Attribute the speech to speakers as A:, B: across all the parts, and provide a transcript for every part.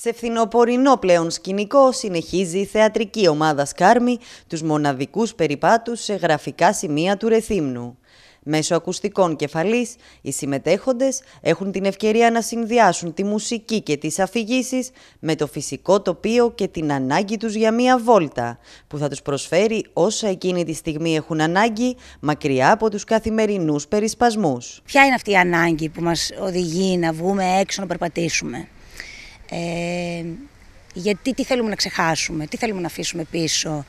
A: Σε φθινοπορεινό πλέον σκηνικό συνεχίζει η θεατρική ομάδα Σκάρμη τους μοναδικούς περιπάτους σε γραφικά σημεία του Ρεθύμνου. Μέσω ακουστικών κεφαλής, οι συμμετέχοντες έχουν την ευκαιρία να συνδυάσουν τη μουσική και τις αφηγήσεις με το φυσικό τοπίο και την ανάγκη τους για μία βόλτα, που θα τους προσφέρει όσα εκείνη τη στιγμή έχουν ανάγκη, μακριά από τους καθημερινούς περισπασμούς. Ποια είναι αυτή η ανάγκη που μας οδηγεί να βγούμε έξω να περπατήσουμε.
B: Ε, γιατί τι θέλουμε να ξεχάσουμε, τι θέλουμε να αφήσουμε πίσω.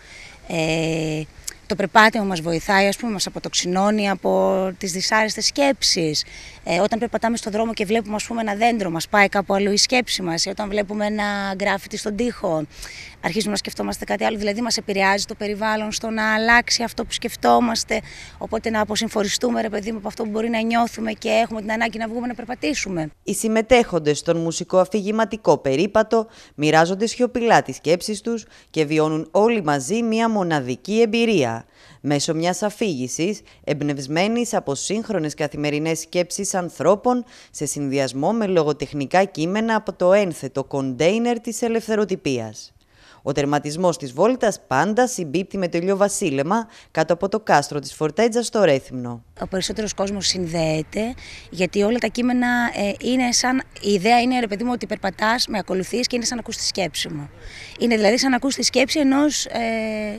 B: Ε, το περπάτημα μας βοηθάει, ας πούμε, μας αποτοξινώνει από τις δυσάρεστες σκέψεις. Ε, όταν περπατάμε στον δρόμο και βλέπουμε ας πούμε, ένα δέντρο, μας πάει κάπου αλλού η σκέψη μας. Ε, όταν βλέπουμε ένα γκράφιτι στον τοίχο, αρχίζουμε να σκεφτόμαστε κάτι άλλο. Δηλαδή μας επηρεάζει το περιβάλλον στο να αλλάξει αυτό που σκεφτόμαστε. Οπότε να αποσυμφοριστούμε, ρε παιδί μου, από αυτό που μπορεί να νιώθουμε και έχουμε την ανάγκη να βγούμε να περπατήσουμε.
A: Οι συμμετέχοντες στον μουσικό αφηγηματικό περίπατο μοιράζονται σιωπηλά τις σκέψεις τους και βιώνουν όλοι μαζί μία μοναδική εμπειρία μέσω μιας αφήγησης εμπνευσμένης από σύγχρονες καθημερινές σκέψεις ανθρώπων σε συνδυασμό με λογοτεχνικά κείμενα από το ένθετο κοντέινερ της ελευθεροτυπίας. Ο τερματισμός της βόλτας πάντα συμπίπτει με το ηλιοβασίλεμα κάτω από το κάστρο της Φορτέτζας στο Ρέθυμνο. Ο περισσότερος κόσμος
B: συνδέεται γιατί όλα τα κείμενα ε, είναι σαν... Η ιδέα είναι ρε παιδί μου ότι περπατάς, με ακολουθείς και είναι σαν να ακούς τη σκέψη μου. Είναι δηλαδή σαν να ακούς τη σκέψη ενός ε,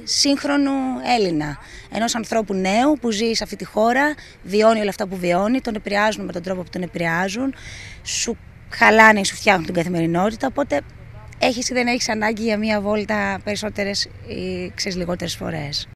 B: σύγχρονου Έλληνα, ενός ανθρώπου νέου που ζει σε αυτή τη χώρα, βιώνει όλα αυτά που βιώνει, τον επηρεάζουν με τον τρόπο που τον επηρεάζουν, σου χαλάνε, σου φτιάχνουν την καθημερινότητα, οπότε έχεις ή δεν έχεις ανάγκη για μία βόλτα περισσότερες ή ξέρεις λιγότερες φορές.